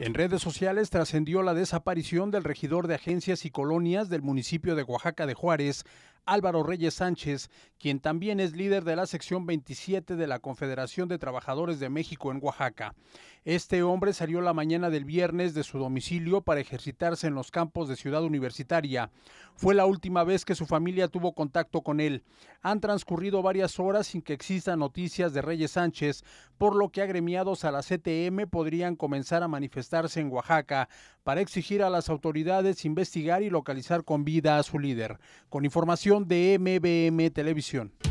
En redes sociales trascendió la desaparición del regidor de agencias y colonias del municipio de Oaxaca de Juárez, Álvaro Reyes Sánchez, quien también es líder de la sección 27 de la Confederación de Trabajadores de México en Oaxaca. Este hombre salió la mañana del viernes de su domicilio para ejercitarse en los campos de Ciudad Universitaria. Fue la última vez que su familia tuvo contacto con él. Han transcurrido varias horas sin que existan noticias de Reyes Sánchez, por lo que agremiados a la CTM podrían comenzar a manifestarse en Oaxaca para exigir a las autoridades investigar y localizar con vida a su líder. Con información de MBM Televisión.